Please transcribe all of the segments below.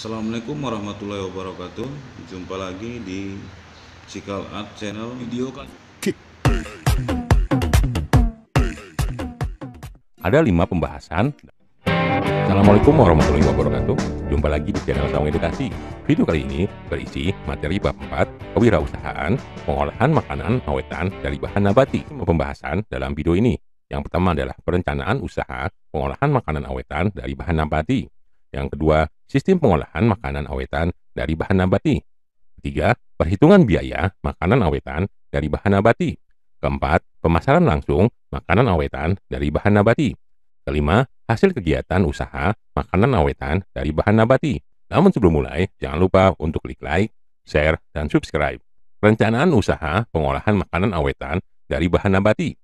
Assalamualaikum warahmatullahi wabarakatuh Jumpa lagi di Cikal Art Channel Video kali Ada lima pembahasan Assalamualaikum warahmatullahi wabarakatuh Jumpa lagi di channel Saung Edukasi Video kali ini berisi materi bab 4 Kewirausahaan, pengolahan makanan awetan dari bahan nabati Pembahasan dalam video ini yang pertama adalah perencanaan usaha pengolahan makanan awetan dari bahan nabati. Yang kedua, sistem pengolahan makanan awetan dari bahan nabati. Ketiga, perhitungan biaya makanan awetan dari bahan nabati. Keempat, pemasaran langsung makanan awetan dari bahan nabati. Kelima, hasil kegiatan usaha makanan awetan dari bahan nabati. Namun sebelum mulai, jangan lupa untuk klik like, share, dan subscribe. Rencanaan usaha pengolahan makanan awetan dari bahan nabati.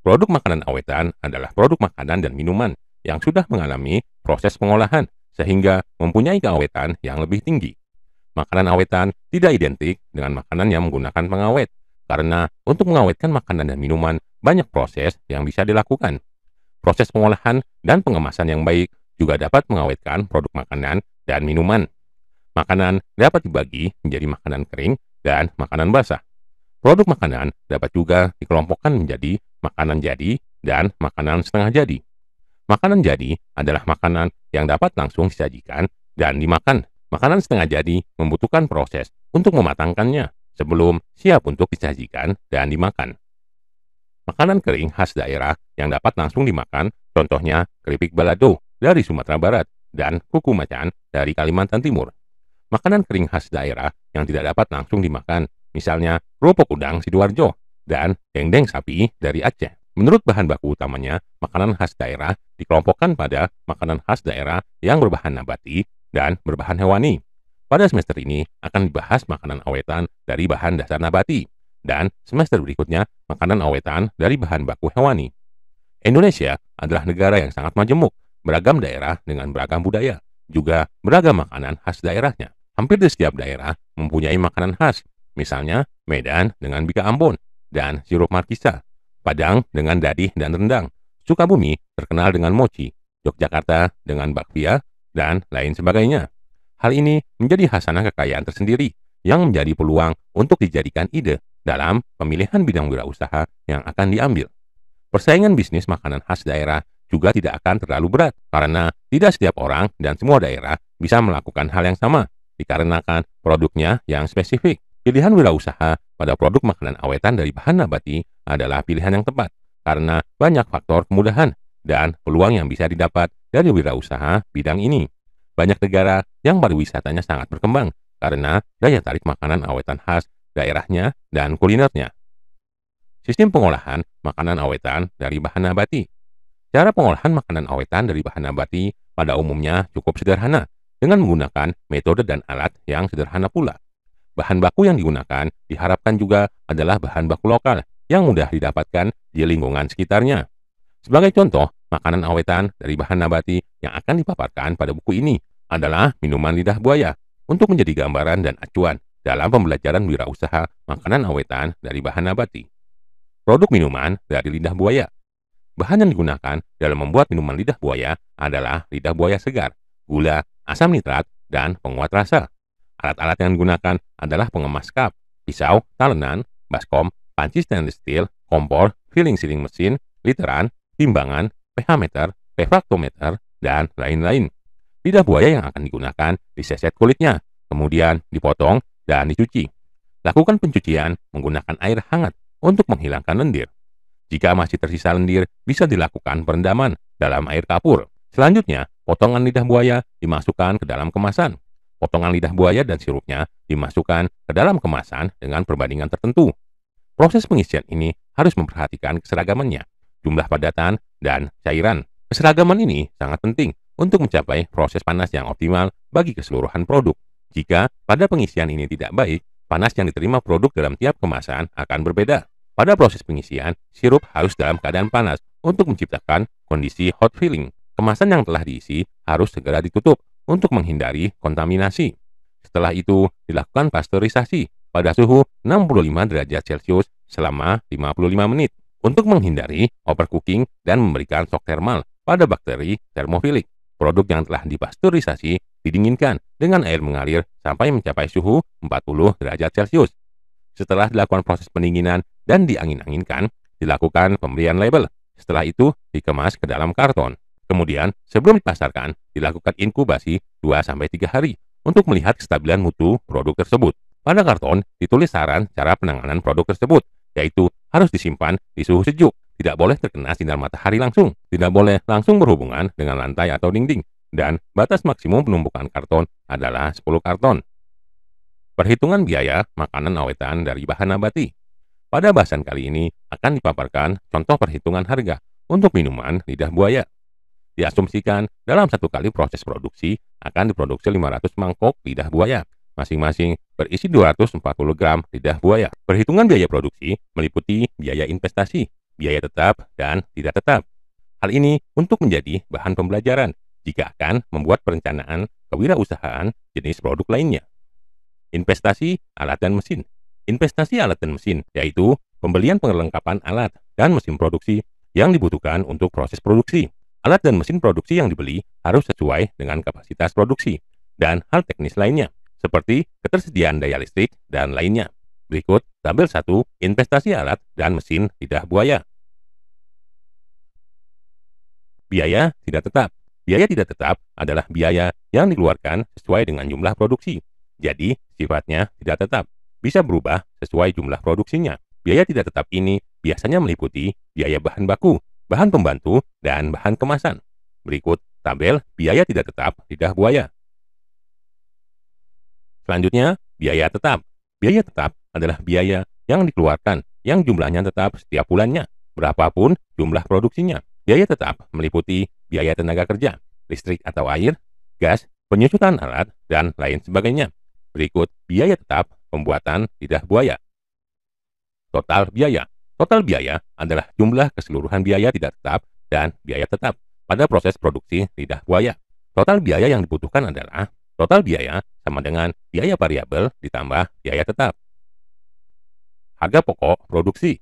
Produk makanan awetan adalah produk makanan dan minuman yang sudah mengalami proses pengolahan sehingga mempunyai keawetan yang lebih tinggi. Makanan awetan tidak identik dengan makanan yang menggunakan pengawet, karena untuk mengawetkan makanan dan minuman banyak proses yang bisa dilakukan. Proses pengolahan dan pengemasan yang baik juga dapat mengawetkan produk makanan dan minuman. Makanan dapat dibagi menjadi makanan kering dan makanan basah. Produk makanan dapat juga dikelompokkan menjadi makanan jadi dan makanan setengah jadi. Makanan jadi adalah makanan yang dapat langsung disajikan dan dimakan. Makanan setengah jadi membutuhkan proses untuk mematangkannya sebelum siap untuk disajikan dan dimakan. Makanan kering khas daerah yang dapat langsung dimakan, contohnya keripik balado dari Sumatera Barat dan kuku macan dari Kalimantan Timur. Makanan kering khas daerah yang tidak dapat langsung dimakan, misalnya kerupuk udang Sidoarjo dan dendeng sapi dari Aceh. Menurut bahan baku utamanya, makanan khas daerah dikelompokkan pada makanan khas daerah yang berbahan nabati dan berbahan hewani. Pada semester ini akan dibahas makanan awetan dari bahan dasar nabati dan semester berikutnya makanan awetan dari bahan baku hewani. Indonesia adalah negara yang sangat majemuk, beragam daerah dengan beragam budaya, juga beragam makanan khas daerahnya. Hampir di setiap daerah mempunyai makanan khas, misalnya Medan dengan bika Ambon dan sirup markisa, Padang dengan dadih dan rendang, Sukabumi terkenal dengan mochi, Yogyakarta dengan bakpia, dan lain sebagainya. Hal ini menjadi hasanah kekayaan tersendiri yang menjadi peluang untuk dijadikan ide dalam pemilihan bidang wirausaha yang akan diambil. Persaingan bisnis makanan khas daerah juga tidak akan terlalu berat karena tidak setiap orang dan semua daerah bisa melakukan hal yang sama dikarenakan produknya yang spesifik. Pilihan wirausaha pada produk makanan awetan dari bahan nabati adalah pilihan yang tepat karena banyak faktor kemudahan dan peluang yang bisa didapat dari wirausaha bidang ini. Banyak negara yang pariwisatanya sangat berkembang karena daya tarik makanan awetan khas daerahnya dan kulinernya. Sistem pengolahan makanan awetan dari bahan nabati. Cara pengolahan makanan awetan dari bahan nabati pada umumnya cukup sederhana dengan menggunakan metode dan alat yang sederhana pula. Bahan baku yang digunakan diharapkan juga adalah bahan baku lokal yang mudah didapatkan di lingkungan sekitarnya. Sebagai contoh, makanan awetan dari bahan nabati yang akan dipaparkan pada buku ini adalah minuman lidah buaya untuk menjadi gambaran dan acuan dalam pembelajaran wirausaha makanan awetan dari bahan nabati. Produk minuman dari lidah buaya. Bahan yang digunakan dalam membuat minuman lidah buaya adalah lidah buaya segar, gula, asam nitrat, dan penguat rasa. Alat-alat yang digunakan adalah pengemas kap, pisau, talenan, baskom, panci stainless steel, kompor, filling sealing mesin, literan, timbangan, pH meter, pH refraktometer, dan lain-lain. Lidah buaya yang akan digunakan diseset kulitnya, kemudian dipotong dan dicuci. Lakukan pencucian menggunakan air hangat untuk menghilangkan lendir. Jika masih tersisa lendir, bisa dilakukan perendaman dalam air kapur. Selanjutnya, potongan lidah buaya dimasukkan ke dalam kemasan. Potongan lidah buaya dan sirupnya dimasukkan ke dalam kemasan dengan perbandingan tertentu Proses pengisian ini harus memperhatikan keseragamannya, jumlah padatan, dan cairan. Keseragaman ini sangat penting untuk mencapai proses panas yang optimal bagi keseluruhan produk. Jika pada pengisian ini tidak baik, panas yang diterima produk dalam tiap kemasan akan berbeda. Pada proses pengisian, sirup harus dalam keadaan panas untuk menciptakan kondisi hot filling. Kemasan yang telah diisi harus segera ditutup untuk menghindari kontaminasi. Setelah itu, dilakukan pasteurisasi pada suhu 65 derajat Celcius selama 55 menit untuk menghindari overcooking dan memberikan shock thermal pada bakteri termofilik. Produk yang telah dipasturisasi didinginkan dengan air mengalir sampai mencapai suhu 40 derajat Celcius. Setelah dilakukan proses pendinginan dan diangin-anginkan, dilakukan pemberian label. Setelah itu dikemas ke dalam karton. Kemudian, sebelum dipasarkan, dilakukan inkubasi 2-3 hari untuk melihat kestabilan mutu produk tersebut. Pada karton ditulis saran cara penanganan produk tersebut, yaitu harus disimpan di suhu sejuk, tidak boleh terkena sinar matahari langsung, tidak boleh langsung berhubungan dengan lantai atau dinding, dan batas maksimum penumpukan karton adalah 10 karton. Perhitungan biaya makanan awetan dari bahan nabati. Pada bahasan kali ini akan dipaparkan contoh perhitungan harga untuk minuman lidah buaya. Diasumsikan dalam satu kali proses produksi akan diproduksi 500 mangkok lidah buaya masing-masing berisi 240 gram lidah buaya. Perhitungan biaya produksi meliputi biaya investasi, biaya tetap, dan tidak tetap. Hal ini untuk menjadi bahan pembelajaran jika akan membuat perencanaan kewirausahaan jenis produk lainnya. Investasi alat dan mesin. Investasi alat dan mesin yaitu pembelian perlengkapan alat dan mesin produksi yang dibutuhkan untuk proses produksi. Alat dan mesin produksi yang dibeli harus sesuai dengan kapasitas produksi dan hal teknis lainnya seperti ketersediaan daya listrik dan lainnya. Berikut tabel 1 investasi alat dan mesin lidah buaya. Biaya tidak tetap. Biaya tidak tetap adalah biaya yang dikeluarkan sesuai dengan jumlah produksi. Jadi, sifatnya tidak tetap. Bisa berubah sesuai jumlah produksinya. Biaya tidak tetap ini biasanya meliputi biaya bahan baku, bahan pembantu, dan bahan kemasan. Berikut tabel biaya tidak tetap lidah buaya. Selanjutnya, biaya tetap. Biaya tetap adalah biaya yang dikeluarkan yang jumlahnya tetap setiap bulannya, berapapun jumlah produksinya. Biaya tetap meliputi biaya tenaga kerja, listrik atau air, gas, penyusutan alat, dan lain sebagainya. Berikut biaya tetap pembuatan lidah buaya. Total biaya. Total biaya adalah jumlah keseluruhan biaya tidak tetap dan biaya tetap pada proses produksi lidah buaya. Total biaya yang dibutuhkan adalah Total biaya sama dengan biaya variabel ditambah biaya tetap. Harga pokok produksi.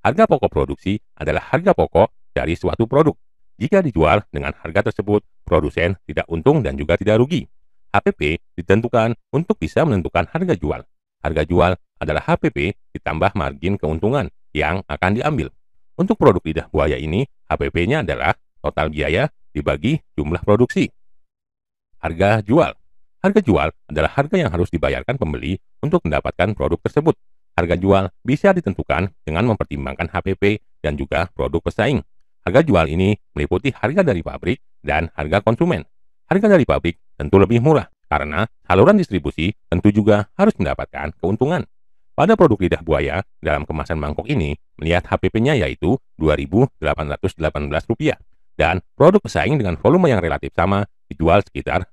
Harga pokok produksi adalah harga pokok dari suatu produk. Jika dijual dengan harga tersebut, produsen tidak untung dan juga tidak rugi. HPP ditentukan untuk bisa menentukan harga jual. Harga jual adalah HPP ditambah margin keuntungan yang akan diambil. Untuk produk lidah buaya ini, HPP-nya adalah total biaya dibagi jumlah produksi. Harga jual Harga jual adalah harga yang harus dibayarkan pembeli untuk mendapatkan produk tersebut. Harga jual bisa ditentukan dengan mempertimbangkan HPP dan juga produk pesaing. Harga jual ini meliputi harga dari pabrik dan harga konsumen. Harga dari pabrik tentu lebih murah karena saluran distribusi tentu juga harus mendapatkan keuntungan. Pada produk lidah buaya dalam kemasan mangkok ini melihat HPP-nya yaitu Rp2.818 dan produk pesaing dengan volume yang relatif sama dijual sekitar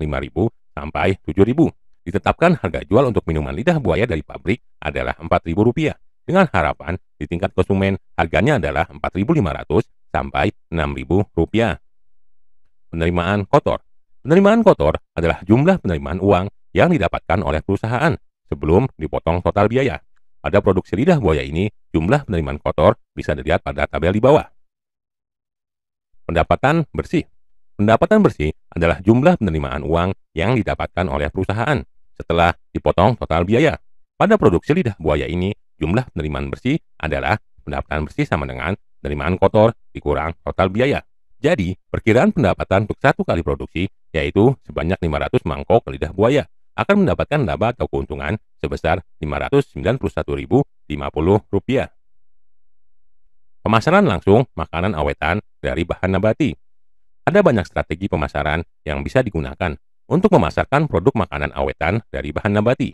sampai 7.000. Ditetapkan harga jual untuk minuman lidah buaya dari pabrik adalah Rp4.000 dengan harapan di tingkat konsumen harganya adalah Rp4.500 sampai Rp6.000. Penerimaan kotor Penerimaan kotor adalah jumlah penerimaan uang yang didapatkan oleh perusahaan sebelum dipotong total biaya. Pada produksi lidah buaya ini, jumlah penerimaan kotor bisa dilihat pada tabel di bawah. Pendapatan bersih Pendapatan bersih adalah jumlah penerimaan uang yang didapatkan oleh perusahaan setelah dipotong total biaya. Pada produk lidah buaya ini, jumlah penerimaan bersih adalah pendapatan bersih sama dengan penerimaan kotor dikurang total biaya. Jadi, perkiraan pendapatan untuk satu kali produksi, yaitu sebanyak 500 mangkok lidah buaya, akan mendapatkan laba atau keuntungan sebesar Rp591.050. Pemasaran langsung makanan awetan dari bahan nabati. Ada banyak strategi pemasaran yang bisa digunakan untuk memasarkan produk makanan awetan dari bahan nabati.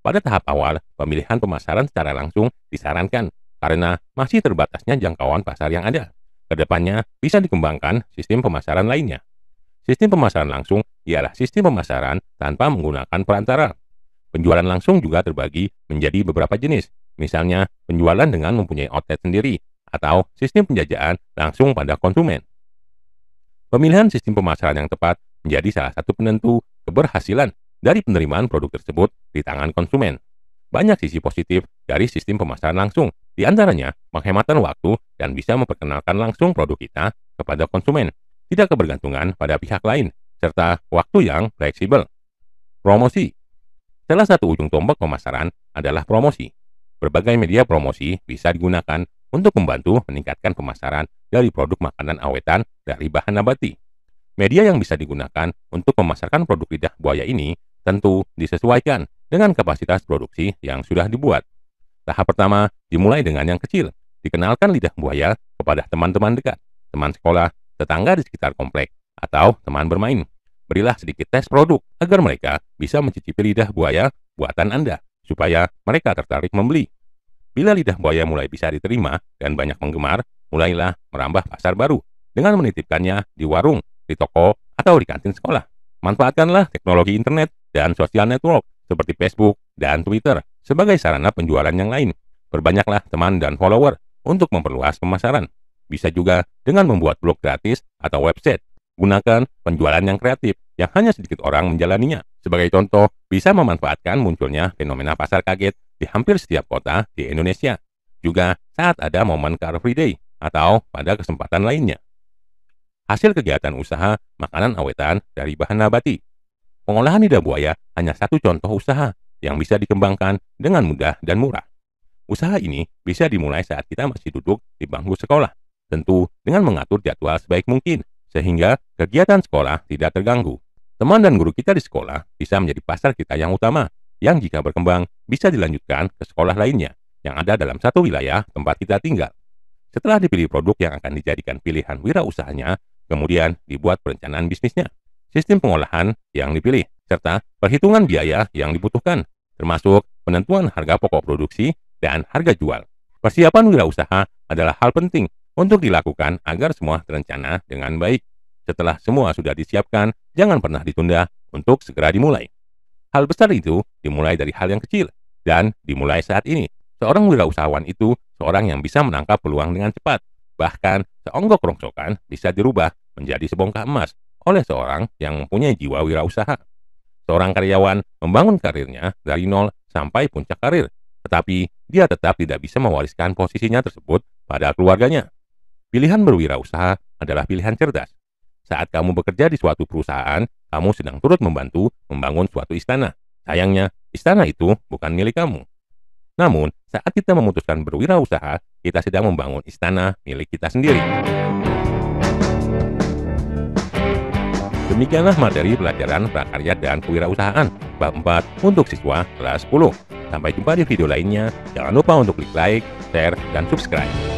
Pada tahap awal, pemilihan pemasaran secara langsung disarankan karena masih terbatasnya jangkauan pasar yang ada. Kedepannya bisa dikembangkan sistem pemasaran lainnya. Sistem pemasaran langsung ialah sistem pemasaran tanpa menggunakan perantara. Penjualan langsung juga terbagi menjadi beberapa jenis, misalnya penjualan dengan mempunyai outlet sendiri atau sistem penjajahan langsung pada konsumen. Pemilihan sistem pemasaran yang tepat menjadi salah satu penentu keberhasilan dari penerimaan produk tersebut di tangan konsumen. Banyak sisi positif dari sistem pemasaran langsung, di antaranya penghematan waktu dan bisa memperkenalkan langsung produk kita kepada konsumen, tidak kebergantungan pada pihak lain, serta waktu yang fleksibel. Promosi Salah satu ujung tombak pemasaran adalah promosi. Berbagai media promosi bisa digunakan untuk membantu meningkatkan pemasaran dari produk makanan awetan dari bahan nabati. Media yang bisa digunakan untuk memasarkan produk lidah buaya ini tentu disesuaikan dengan kapasitas produksi yang sudah dibuat. Tahap pertama dimulai dengan yang kecil, dikenalkan lidah buaya kepada teman-teman dekat, teman sekolah, tetangga di sekitar komplek, atau teman bermain. Berilah sedikit tes produk agar mereka bisa mencicipi lidah buaya buatan Anda, supaya mereka tertarik membeli. Bila lidah buaya mulai bisa diterima dan banyak penggemar, mulailah merambah pasar baru dengan menitipkannya di warung, di toko, atau di kantin sekolah. Manfaatkanlah teknologi internet dan sosial network seperti Facebook dan Twitter sebagai sarana penjualan yang lain. Perbanyaklah teman dan follower untuk memperluas pemasaran. Bisa juga dengan membuat blog gratis atau website. Gunakan penjualan yang kreatif yang hanya sedikit orang menjalaninya. Sebagai contoh, bisa memanfaatkan munculnya fenomena pasar kaget di hampir setiap kota di Indonesia. Juga saat ada momen Car Free Day atau pada kesempatan lainnya. Hasil kegiatan usaha makanan awetan dari bahan nabati. Pengolahan lidah buaya hanya satu contoh usaha yang bisa dikembangkan dengan mudah dan murah. Usaha ini bisa dimulai saat kita masih duduk di bangku sekolah, tentu dengan mengatur jadwal sebaik mungkin, sehingga kegiatan sekolah tidak terganggu. Teman dan guru kita di sekolah bisa menjadi pasar kita yang utama, yang jika berkembang bisa dilanjutkan ke sekolah lainnya yang ada dalam satu wilayah tempat kita tinggal. Setelah dipilih produk yang akan dijadikan pilihan wirausahanya, kemudian dibuat perencanaan bisnisnya, sistem pengolahan yang dipilih, serta perhitungan biaya yang dibutuhkan, termasuk penentuan harga pokok produksi dan harga jual. Persiapan wirausaha adalah hal penting untuk dilakukan agar semua terencana dengan baik. Setelah semua sudah disiapkan, jangan pernah ditunda untuk segera dimulai. Hal besar itu dimulai dari hal yang kecil dan dimulai saat ini Seorang wirausahawan itu seorang yang bisa menangkap peluang dengan cepat. Bahkan, seonggok rongsokan bisa dirubah menjadi sebongkah emas oleh seorang yang mempunyai jiwa wirausaha. Seorang karyawan membangun karirnya dari nol sampai puncak karir, tetapi dia tetap tidak bisa mewariskan posisinya tersebut pada keluarganya. Pilihan berwirausaha adalah pilihan cerdas. Saat kamu bekerja di suatu perusahaan, kamu sedang turut membantu membangun suatu istana. Sayangnya, istana itu bukan milik kamu. Namun, saat kita memutuskan berwirausaha, kita sedang membangun istana milik kita sendiri. Demikianlah materi pelajaran prakarya dan kewirausahaan bab 4 untuk siswa kelas 10. Sampai jumpa di video lainnya. Jangan lupa untuk klik like, share, dan subscribe.